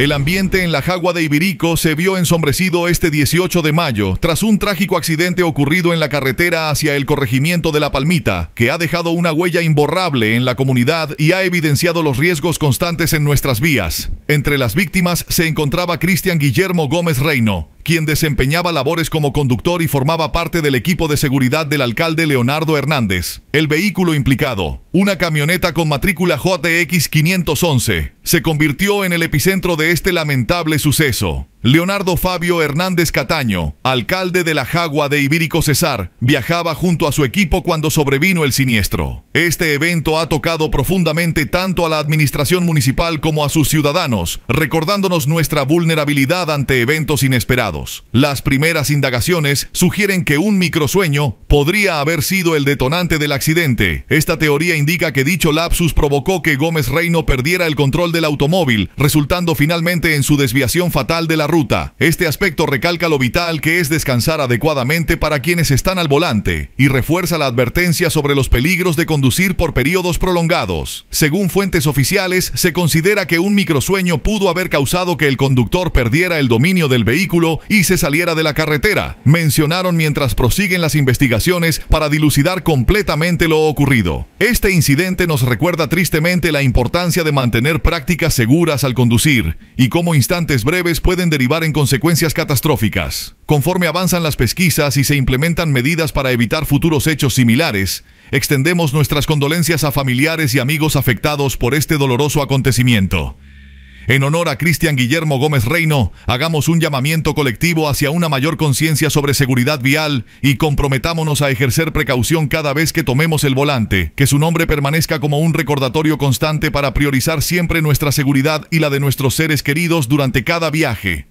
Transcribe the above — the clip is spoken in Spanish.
El ambiente en la Jagua de Ibirico se vio ensombrecido este 18 de mayo tras un trágico accidente ocurrido en la carretera hacia el corregimiento de La Palmita, que ha dejado una huella imborrable en la comunidad y ha evidenciado los riesgos constantes en nuestras vías. Entre las víctimas se encontraba Cristian Guillermo Gómez Reino, quien desempeñaba labores como conductor y formaba parte del equipo de seguridad del alcalde Leonardo Hernández. El vehículo implicado, una camioneta con matrícula jtx 511, se convirtió en el epicentro de este lamentable suceso. Leonardo Fabio Hernández Cataño, alcalde de la Jagua de Ibírico Cesar, viajaba junto a su equipo cuando sobrevino el siniestro. Este evento ha tocado profundamente tanto a la administración municipal como a sus ciudadanos, recordándonos nuestra vulnerabilidad ante eventos inesperados. Las primeras indagaciones sugieren que un microsueño podría haber sido el detonante del accidente. Esta teoría indica que dicho lapsus provocó que Gómez Reino perdiera el control del automóvil, resultando finalmente en su desviación fatal de la ruta. Este aspecto recalca lo vital que es descansar adecuadamente para quienes están al volante y refuerza la advertencia sobre los peligros de conducir por periodos prolongados. Según fuentes oficiales, se considera que un microsueño pudo haber causado que el conductor perdiera el dominio del vehículo y se saliera de la carretera, mencionaron mientras prosiguen las investigaciones para dilucidar completamente lo ocurrido. Este incidente nos recuerda tristemente la importancia de mantener prácticas seguras al conducir y cómo instantes breves pueden en consecuencias catastróficas. Conforme avanzan las pesquisas y se implementan medidas para evitar futuros hechos similares, extendemos nuestras condolencias a familiares y amigos afectados por este doloroso acontecimiento. En honor a Cristian Guillermo Gómez Reino, hagamos un llamamiento colectivo hacia una mayor conciencia sobre seguridad vial y comprometámonos a ejercer precaución cada vez que tomemos el volante, que su nombre permanezca como un recordatorio constante para priorizar siempre nuestra seguridad y la de nuestros seres queridos durante cada viaje.